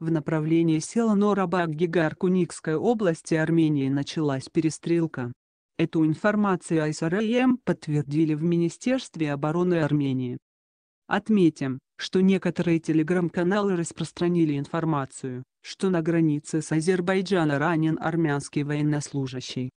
В направлении села Норабак-Гигар Куникской области Армении началась перестрелка. Эту информацию АСРМ эм подтвердили в Министерстве обороны Армении. Отметим, что некоторые телеграм-каналы распространили информацию, что на границе с Азербайджаном ранен армянский военнослужащий.